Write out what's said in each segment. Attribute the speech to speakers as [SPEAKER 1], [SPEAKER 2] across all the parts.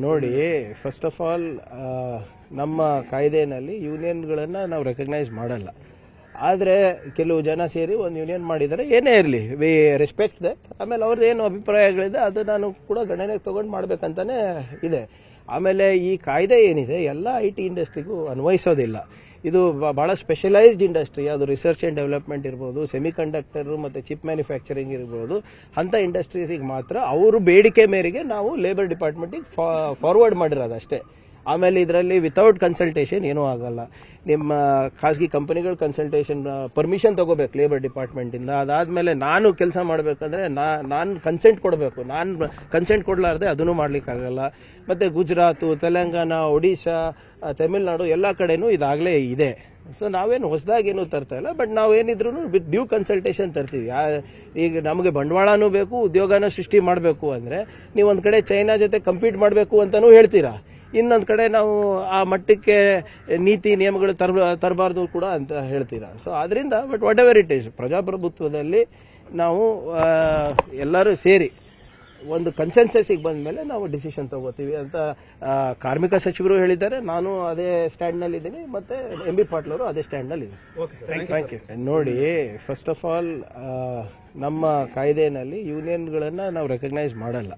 [SPEAKER 1] ನೋಡಿ first of all ನಮ್ಮ ಕಾಯ್ದೆನಲ್ಲಿ ಯೂನಿಯನ್ಗಳನ್ನ ನಾವು ರೆಕಗ್ನೈಸ್ ಮಾಡಲ್ಲ ಆದರೆ ಕೆಲವು ಜನ ಸೇರಿ ಒಂದು ಯೂನಿಯನ್ ಮಾಡಿದರೆ ಏನೇ ಇರಲಿ ವಿ ರೆಸ್ಪೆಕ್ಟ್ ದಟ್ ಆಮೇಲೆ ಅವ್ರದ್ದು ಏನು ಅಭಿಪ್ರಾಯಗಳಿದೆ ಅದು ನಾನು ಕೂಡ ಗಣನೆಗೆ ತಗೊಂಡು ಮಾಡಬೇಕಂತಲೇ ಇದೆ ಆಮೇಲೆ ಈ ಕಾಯ್ದೆ ಏನಿದೆ ಎಲ್ಲ ಐ ಟಿ ಇಂಡಸ್ಟ್ರಿಗೂ ಅನ್ವಯಿಸೋದಿಲ್ಲ ಇದು ಬಹಳ ಸ್ಪೆಷಲೈಸ್ಡ್ ಇಂಡಸ್ಟ್ರಿ ಅದು ರಿಸರ್ಚ್ ಆ್ಯಂಡ್ ಡೆವಲಪ್ಮೆಂಟ್ ಇರ್ಬೋದು ಸೆಮಿ ಕಂಡಕ್ಟರು ಮತ್ತು ಚಿಪ್ ಮ್ಯಾನುಫ್ಯಾಕ್ಚರಿಂಗ್ ಇರ್ಬೋದು ಅಂಥ ಇಂಡಸ್ಟ್ರೀಸಿಗೆ ಮಾತ್ರ ಅವರು ಬೇಡಿಕೆ ಮೇರೆಗೆ ನಾವು ಲೇಬರ್ ಡಿಪಾರ್ಟ್ಮೆಂಟಿಗೆ ಫಾರ್ವರ್ಡ್ ಮಾಡಿರೋದು ಅಷ್ಟೇ ಆಮೇಲೆ ಇದರಲ್ಲಿ ವಿತೌಟ್ ಕನ್ಸಲ್ಟೇಷನ್ ಏನೂ ಆಗಲ್ಲ ನಿಮ್ಮ ಖಾಸಗಿ ಕಂಪನಿಗಳು ಕನ್ಸಲ್ಟೇಷನ್ ಪರ್ಮಿಷನ್ ತಗೋಬೇಕು ಲೇಬರ್ ಡಿಪಾರ್ಟ್ಮೆಂಟಿಂದ ಅದಾದಮೇಲೆ ನಾನು ಕೆಲಸ ಮಾಡಬೇಕಂದ್ರೆ ನಾನು ಕನ್ಸೆಂಟ್ ಕೊಡಬೇಕು ನಾನು ಕನ್ಸೆಂಟ್ ಕೊಡಲಾರ್ದೆ ಅದನ್ನು ಮಾಡಲಿಕ್ಕಾಗಲ್ಲ ಮತ್ತು ಗುಜರಾತು ತೆಲಂಗಾಣ ಒಡಿಶಾ ತಮಿಳುನಾಡು ಎಲ್ಲ ಕಡೆನೂ ಇದಾಗಲೇ ಇದೆ ಸೊ ನಾವೇನು ಹೊಸದಾಗೇನು ತರ್ತಾ ಇಲ್ಲ ಬಟ್ ನಾವೇನಿದ್ರು ವಿತ್ ಡ್ಯೂ ಕನ್ಸಲ್ಟೇಷನ್ ತರ್ತೀವಿ ಈಗ ನಮಗೆ ಬಂಡವಾಳನೂ ಬೇಕು ಉದ್ಯೋಗನ ಸೃಷ್ಟಿ ಮಾಡಬೇಕು ಅಂದರೆ ನೀವು ಒಂದು ಕಡೆ ಚೈನಾ ಜೊತೆ ಕಂಪೀಟ್ ಮಾಡಬೇಕು ಅಂತಲೂ ಹೇಳ್ತೀರಾ ಇನ್ನೊಂದು ಕಡೆ ನಾವು ಆ ಮಟ್ಟಕ್ಕೆ ನೀತಿ ನಿಯಮಗಳು ತರಬಾರದು ತರಬಾರ್ದು ಕೂಡ ಅಂತ ಹೇಳ್ತೀರಾ ಸೊ ಅದರಿಂದ but whatever it is ಪ್ರಜಾಪ್ರಭುತ್ವದಲ್ಲಿ ನಾವು ಎಲ್ಲರೂ ಸೇರಿ ಒಂದು ಕನ್ಸೆನ್ಸಸ್ಸಿಗೆ ಬಂದ ಮೇಲೆ ನಾವು ಡಿಸಿಷನ್ ತಗೋತೀವಿ ಅಂತ ಕಾರ್ಮಿಕ ಸಚಿವರು ಹೇಳಿದ್ದಾರೆ ನಾನು ಅದೇ ಸ್ಟ್ಯಾಂಡ್ನಲ್ಲಿ ಇದ್ದೀನಿ ಮತ್ತೆ ಎಂ ಬಿ ಪಾಟೀಲ್ ಅವರು ಅದೇ ಸ್ಟ್ಯಾಂಡ್ನಲ್ಲಿ ನೋಡಿ ಫಸ್ಟ್ ಆಫ್ ಆಲ್ ನಮ್ಮ ಕಾಯ್ದೆನಲ್ಲಿ ಯೂನಿಯನ್ಗಳನ್ನು ನಾವು ರೆಕಗ್ನೈಸ್ ಮಾಡಲ್ಲ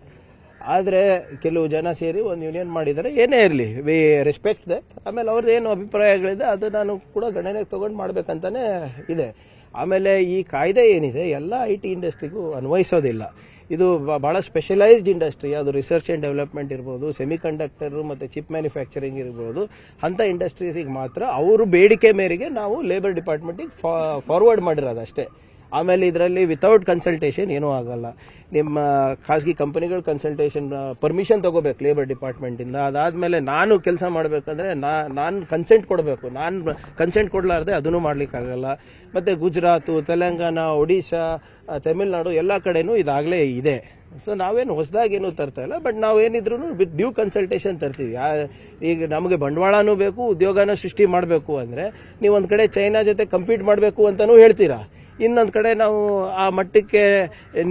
[SPEAKER 1] ಆದರೆ ಕೆಲವು ಜನ ಸೇರಿ ಒಂದು ಯೂನಿಯನ್ ಮಾಡಿದರೆ ಏನೇ ಇರಲಿ ವಿ ರೆಸ್ಪೆಕ್ಟ್ ದಟ್ ಆಮೇಲೆ ಅವ್ರದ್ದು ಏನು ಅಭಿಪ್ರಾಯಗಳಿದೆ ಅದು ನಾನು ಕೂಡ ಗಣನೆಗೆ ತೊಗೊಂಡು ಮಾಡಬೇಕಂತಲೇ ಇದೆ ಆಮೇಲೆ ಈ ಕಾಯ್ದೆ ಏನಿದೆ ಎಲ್ಲ ಐ ಟಿ ಇಂಡಸ್ಟ್ರಿಗೂ ಅನ್ವಯಿಸೋದಿಲ್ಲ ಇದು ಭಾಳ ಸ್ಪೆಷಲೈಸ್ಡ್ ಇಂಡಸ್ಟ್ರಿ ಅದು ರಿಸರ್ಚ್ ಆ್ಯಂಡ್ ಡೆವಲಪ್ಮೆಂಟ್ ಇರ್ಬೋದು ಸೆಮಿ ಕಂಡಕ್ಟರು ಮತ್ತು ಚಿಪ್ ಮ್ಯಾನುಫ್ಯಾಕ್ಚರಿಂಗ್ ಇರ್ಬೋದು ಅಂಥ ಇಂಡಸ್ಟ್ರೀಸಿಗೆ ಮಾತ್ರ ಅವರು ಬೇಡಿಕೆ ಮೇರೆಗೆ ನಾವು ಲೇಬರ್ ಡಿಪಾರ್ಟ್ಮೆಂಟಿಗೆ ಫಾರ್ವರ್ಡ್ ಮಾಡಿರೋದು ಅಷ್ಟೇ ಆಮೇಲೆ ಇದರಲ್ಲಿ ವಿತೌಟ್ ಕನ್ಸಲ್ಟೇಷನ್ ಏನೂ ಆಗಲ್ಲ ನಿಮ್ಮ ಖಾಸಗಿ ಕಂಪನಿಗಳು ಕನ್ಸಲ್ಟೇಷನ್ ಪರ್ಮಿಷನ್ ತಗೋಬೇಕು ಲೇಬರ್ ಡಿಪಾರ್ಟ್ಮೆಂಟಿಂದ ಅದಾದಮೇಲೆ ನಾನು ಕೆಲಸ ಮಾಡಬೇಕಂದ್ರೆ ನಾ ನಾನು ಕನ್ಸೆಂಟ್ ಕೊಡಬೇಕು ನಾನು ಕನ್ಸೆಂಟ್ ಕೊಡಲಾರ್ದೆ ಅದನ್ನು ಮಾಡಲಿಕ್ಕಾಗಲ್ಲ ಮತ್ತು ಗುಜರಾತು ತೆಲಂಗಾಣ ಒಡಿಶಾ ತಮಿಳ್ನಾಡು ಎಲ್ಲ ಕಡೆನೂ ಇದಾಗಲೇ ಇದೆ ಸೊ ನಾವೇನು ಹೊಸದಾಗೇನು ತರ್ತಾ ಇಲ್ಲ ಬಟ್ ನಾವೇನಿದ್ರು ವಿತ್ ಡ್ಯೂ ಕನ್ಸಲ್ಟೇಷನ್ ತರ್ತೀವಿ ಈಗ ನಮಗೆ ಬಂಡವಾಳನೂ ಬೇಕು ಉದ್ಯೋಗನ ಸೃಷ್ಟಿ ಮಾಡಬೇಕು ಅಂದರೆ ನೀವು ಒಂದು ಕಡೆ ಚೈನಾ ಜೊತೆ ಕಂಪೀಟ್ ಮಾಡಬೇಕು ಅಂತಲೂ ಹೇಳ್ತೀರಾ ಇನ್ನೊಂದು ಕಡೆ ನಾವು ಆ ಮಟ್ಟಕ್ಕೆ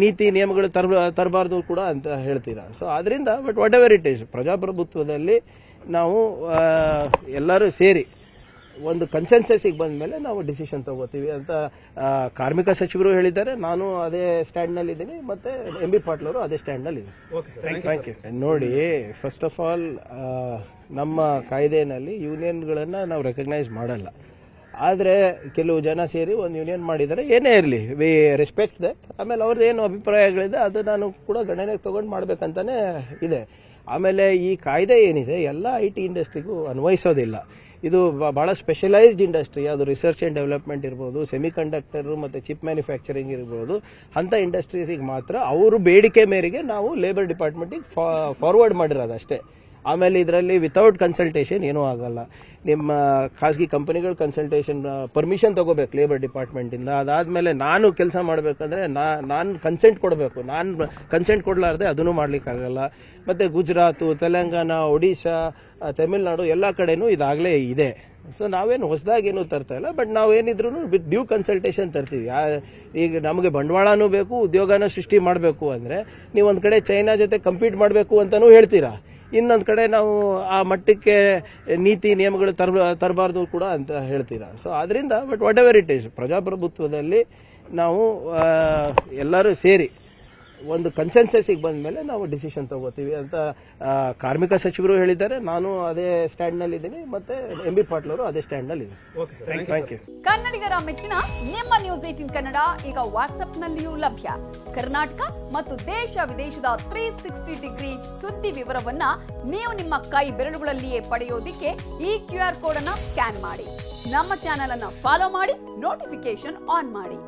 [SPEAKER 1] ನೀತಿ ನಿಯಮಗಳು ತರಬಾರದು ತರಬಾರ್ದು ಕೂಡ ಅಂತ ಹೇಳ್ತೀರಾ ಸೊ ಅದರಿಂದ but whatever it is ಪ್ರಜಾಪ್ರಭುತ್ವದಲ್ಲಿ ನಾವು ಎಲ್ಲರೂ ಸೇರಿ ಒಂದು ಕನ್ಸೆನ್ಸಸ್ಸಿಗೆ ಬಂದ ಮೇಲೆ ನಾವು ಡಿಸಿಷನ್ ತಗೋತೀವಿ ಅಂತ ಕಾರ್ಮಿಕ ಸಚಿವರು ಹೇಳಿದ್ದಾರೆ ನಾನು ಅದೇ ಸ್ಟ್ಯಾಂಡ್ನಲ್ಲಿ ಇದ್ದೀನಿ ಮತ್ತೆ ಎಂ ಬಿ ಪಾಟೀಲ್ ಅವರು ಅದೇ ಸ್ಟ್ಯಾಂಡ್ನಲ್ಲಿ ಥ್ಯಾಂಕ್ ಯು ನೋಡಿ ಫಸ್ಟ್ ಆಫ್ ಆಲ್ ನಮ್ಮ ಕಾಯ್ದೆಯಲ್ಲಿ ಯೂನಿಯನ್ಗಳನ್ನು ನಾವು ರೆಕಗ್ನೈಸ್ ಮಾಡಲ್ಲ ಆದರೆ ಕೆಲವು ಜನ ಸೇರಿ ಒಂದು ಯೂನಿಯನ್ ಮಾಡಿದರೆ ಏನೇ ಇರಲಿ ವಿ ರೆಸ್ಪೆಕ್ಟ್ ದಟ್ ಆಮೇಲೆ ಅವ್ರದ್ದು ಏನು ಅಭಿಪ್ರಾಯಗಳಿದೆ ಅದು ನಾನು ಕೂಡ ಗಣನೆಗೆ ತಗೊಂಡು ಮಾಡಬೇಕಂತಲೇ ಇದೆ ಆಮೇಲೆ ಈ ಕಾಯ್ದೆ ಏನಿದೆ ಎಲ್ಲ ಐ ಟಿ ಇಂಡಸ್ಟ್ರಿಗೂ ಅನ್ವಯಿಸೋದಿಲ್ಲ ಇದು ಭಾಳ ಸ್ಪೆಷಲೈಸ್ಡ್ ಇಂಡಸ್ಟ್ರಿ ಅದು ರಿಸರ್ಚ್ ಆ್ಯಂಡ್ ಡೆವಲಪ್ಮೆಂಟ್ ಇರ್ಬೋದು ಸೆಮಿಕಂಡಕ್ಟರು ಮತ್ತು ಚಿಪ್ ಮ್ಯಾನುಫ್ಯಾಕ್ಚರಿಂಗ್ ಇರ್ಬೋದು ಅಂಥ ಇಂಡಸ್ಟ್ರೀಸಿಗೆ ಮಾತ್ರ ಅವರು ಬೇಡಿಕೆ ಮೇರೆಗೆ ನಾವು ಲೇಬರ್ ಡಿಪಾರ್ಟ್ಮೆಂಟಿಗೆ ಫಾರ್ವರ್ಡ್ ಮಾಡಿರೋದು ಅಷ್ಟೇ ಆಮೇಲೆ ಇದರಲ್ಲಿ ವಿತೌಟ್ ಕನ್ಸಲ್ಟೇಷನ್ ಏನೂ ಆಗಲ್ಲ ನಿಮ್ಮ ಖಾಸಗಿ ಕಂಪನಿಗಳು ಕನ್ಸಲ್ಟೇಷನ್ ಪರ್ಮಿಷನ್ ತಗೋಬೇಕು ಲೇಬರ್ ಡಿಪಾರ್ಟ್ಮೆಂಟಿಂದ ಅದಾದಮೇಲೆ ನಾನು ಕೆಲಸ ಮಾಡಬೇಕಂದ್ರೆ ನಾನು ಕನ್ಸೆಂಟ್ ಕೊಡಬೇಕು ನಾನು ಕನ್ಸೆಂಟ್ ಕೊಡಲಾರ್ದೆ ಅದನ್ನು ಮಾಡಲಿಕ್ಕಾಗಲ್ಲ ಮತ್ತು ಗುಜರಾತು ತೆಲಂಗಾಣ ಒಡಿಶಾ ತಮಿಳುನಾಡು ಎಲ್ಲ ಕಡೆನೂ ಇದಾಗಲೇ ಇದೆ ಸೊ ನಾವೇನು ಹೊಸದಾಗೇನು ತರ್ತಾ ಇಲ್ಲ ಬಟ್ ನಾವೇನಿದ್ರು ವಿತ್ ಡ್ಯೂ ಕನ್ಸಲ್ಟೇಷನ್ ತರ್ತೀವಿ ಈಗ ನಮಗೆ ಬಂಡವಾಳನೂ ಬೇಕು ಉದ್ಯೋಗನ ಸೃಷ್ಟಿ ಮಾಡಬೇಕು ಅಂದರೆ ನೀವು ಒಂದು ಕಡೆ ಚೈನಾ ಜೊತೆ ಕಂಪೀಟ್ ಮಾಡಬೇಕು ಅಂತಲೂ ಹೇಳ್ತೀರಾ ಇನ್ನೊಂದು ಕಡೆ ನಾವು ಆ ಮಟ್ಟಕ್ಕೆ ನೀತಿ ನಿಯಮಗಳು ತರಬಾರದು ತರಬಾರ್ದು ಕೂಡ ಅಂತ ಹೇಳ್ತೀರಾ ಸೊ ಅದರಿಂದ but whatever it is ಪ್ರಜಾಪ್ರಭುತ್ವದಲ್ಲಿ ನಾವು ಎಲ್ಲರೂ ಸೇರಿ ಒಂದು ಕನ್ಸೆನ್ಸಸ್ಸಿಗೆ ಬಂದ ಮೇಲೆ ನಾವು ಡಿಸಿಷನ್ ತಗೋತೀವಿ ಅಂತ ಕಾರ್ಮಿಕ ಸಚಿವರು ಹೇಳಿದ್ದಾರೆ ನಾನು ಅದೇ ಸ್ಟ್ಯಾಂಡ್ ನಲ್ಲಿ ಇದ್ದೀನಿ ಮತ್ತೆ ಎಂ ಬಿ ಪಾಟೀಲ್ ಅವರು ಅದೇ ಸ್ಟ್ಯಾಂಡ್ ನಲ್ಲಿ ಥ್ಯಾಂಕ್ ಯು ಕನ್ನಡಿಗರ ಮೆಚ್ಚಿನ ನಿಮ್ಮ ನ್ಯೂಸ್ ಏಟಿನ್ ಕನ್ನಡ ಈಗ ವಾಟ್ಸ್ಆಪ್ ನಲ್ಲಿಯೂ ಲಭ್ಯ ಕರ್ನಾಟಕ ಮತ್ತು ದೇಶ ವಿದೇಶದ ತ್ರೀ ಸಿಕ್ಸ್ಟಿ ಡಿಗ್ರಿ ಸುದ್ದಿ ವಿವರವನ್ನ ನೀವು ನಿಮ್ಮ ಕೈ ಬೆರಳುಗಳಲ್ಲಿಯೇ ಪಡೆಯೋದಿಕ್ಕೆ ಈ ಕ್ಯೂ ಆರ್ ಕೋಡ್ ಅನ್ನ ಸ್ಕ್ಯಾನ್ ಮಾಡಿ ನಮ್ಮ ಚಾನೆಲ್ ಅನ್ನ ಫಾಲೋ ಮಾಡಿ ನೋಟಿಫಿಕೇಶನ್ ಆನ್ ಮಾಡಿ